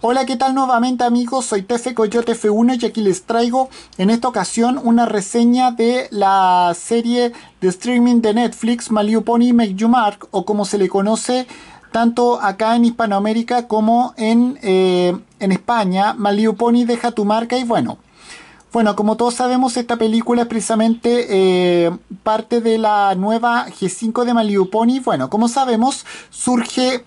Hola, ¿qué tal nuevamente amigos? Soy TF Coyote F1 y aquí les traigo en esta ocasión una reseña de la serie de streaming de Netflix Maliuponi Pony Make You Mark o como se le conoce tanto acá en Hispanoamérica como en, eh, España. Maliuponi Pony deja tu marca y bueno. Bueno, como todos sabemos, esta película es precisamente eh, parte de la nueva G5 de Maliuponi. Bueno, como sabemos, surge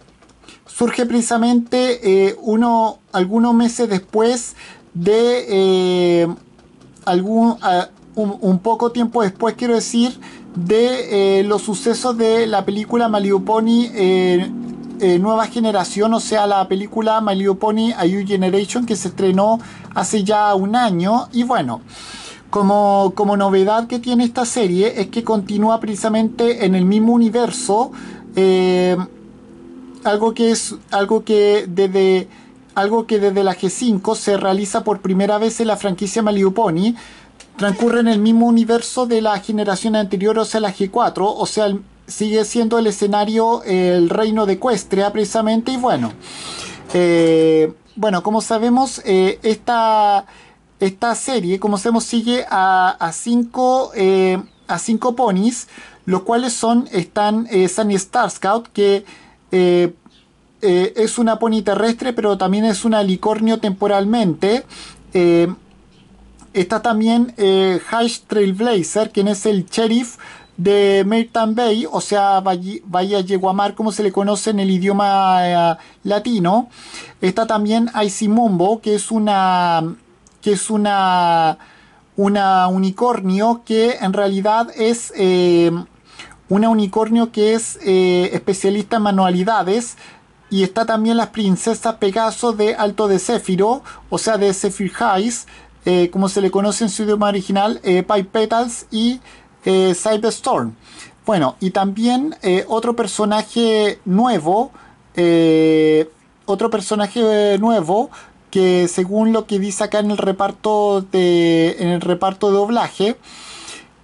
surge precisamente eh, uno, algunos meses después de eh, algún, un, poco tiempo después, quiero decir, de eh, los sucesos de la película Pony Nueva Generación, o sea, la película Pony A New Generation que se estrenó hace ya un año. Y bueno, como, como novedad que tiene esta serie es que continúa precisamente en el mismo universo algo que es algo que desde algo que desde la G5 se realiza por primera vez en la franquicia Maliuponi, transcurre en el mismo universo de la generación anterior, o sea, la G4, o sea, sigue siendo el escenario el reino de Cuestria precisamente, y bueno, eh, bueno, como sabemos, eh, esta, esta serie, como sabemos, sigue a, a cinco, eh, a cinco ponis, los cuales son, están eh, Sunny Star Scout, que eh, eh, es una pony terrestre, pero también es una licornio temporalmente. Eh, está también Hash Trailblazer, quien es el sheriff de Merton Bay, o sea, Bahía Yeguamar, como se le conoce en el idioma latino. Está también Icy Mumbo, que es una. que es una. una unicornio que en realidad es una unicornio que es eh, especialista en manualidades. Y está también las princesas Pegaso de Alto de Céfiro, o sea, de Zephyr Highs, eh, como se le conoce en su idioma original, eh, Pipe Petals y eh, Cyberstorm. Bueno, y también otro personaje nuevo, otro personaje nuevo que según lo que dice acá en el reparto de, en el reparto de doblaje,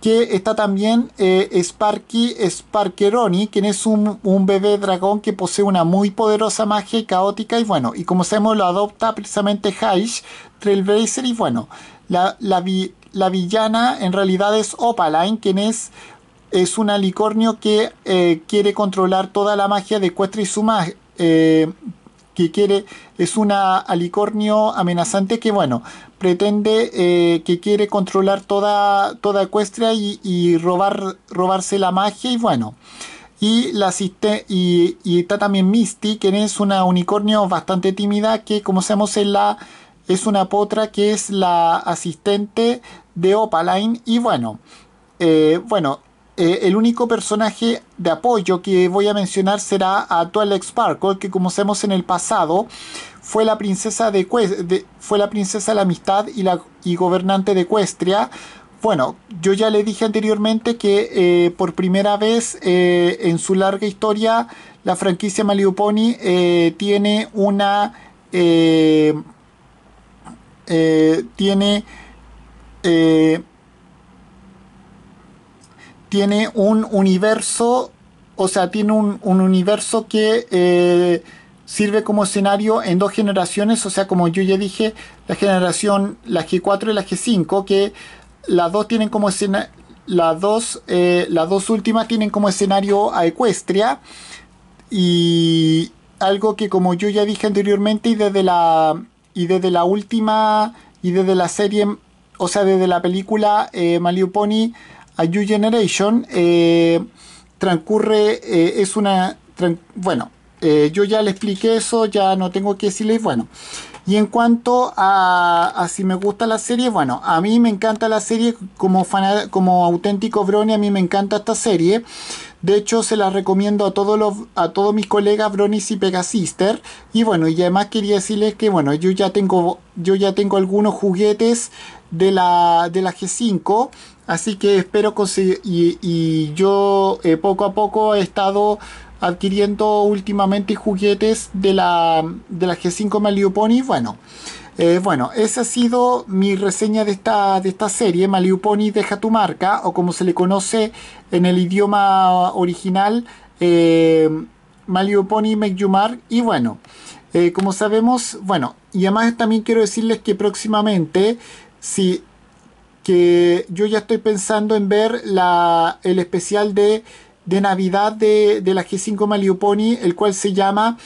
que está también eh, Sparky Sparkeroni, quien es un, bebé dragón que posee una muy poderosa magia caótica. Y bueno, y como sabemos, lo adopta precisamente Haish Trailblazer. Y bueno, la, la, villana en realidad es Opaline, quien es es un alicornio que eh, quiere controlar toda la magia de Cuestra y su, magia. Eh, que quiere es una alicornio amenazante que bueno pretende eh, que quiere controlar toda toda Ecuestria y, robar robarse la magia y bueno y, la y, y, está también Misty que es una unicornio bastante tímida que como sabemos es la es una potra que es la asistente de Opaline y bueno eh, bueno eh, el único personaje de apoyo que voy a mencionar será a Twilight Sparkle, que como sabemos en el pasado fue la princesa de, fue la princesa la amistad y, la, gobernante de Equestria. Bueno, yo ya le dije anteriormente que eh, por primera vez eh, en su larga historia la franquicia Malibu Pony tiene una tiene tiene un universo, o sea, tiene un, universo que eh, sirve como escenario en dos generaciones, o sea, como yo ya dije, la generación, la G4 y la G5, que las dos tienen como escena, las dos, eh, las dos últimas tienen como escenario a Ecuestria y algo que como yo ya dije anteriormente y desde la y desde la última y desde la serie, o sea, desde la película eh, Pony a You Generation eh, transcurre, eh, es una, bueno, eh, yo ya le expliqué eso, ya no tengo que decirles, bueno. Y en cuanto a, si me gusta la serie, bueno, a mí me encanta la serie como, fan, como auténtico Brony, a mí me encanta esta serie. De hecho, se la recomiendo a todos los, a todos mis colegas Bronis y Pegasister. Y bueno, y además quería decirles que bueno, yo ya tengo, yo ya tengo algunos juguetes de la, de la G5. Así que espero conseguir. Y, yo eh, poco a poco he estado adquiriendo últimamente juguetes de la, de la G5 Malibu Pony. Bueno, eh, bueno, esa ha sido mi reseña de esta, de esta serie. Malibu Pony deja tu marca, o como se le conoce en el idioma original, eh, Pony Make You Y bueno, eh, como sabemos, bueno, y además también quiero decirles que próximamente Sí, que yo ya estoy pensando en ver la, el especial de, Navidad de, la G5 Maliuponi, el cual se llama...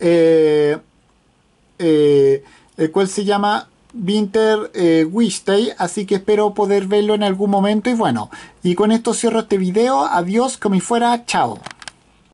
Eh, eh, el cual se llama Winter eh, Wish Day, así que espero poder verlo en algún momento y bueno, y con esto cierro este video, adiós, como y fuera, chao.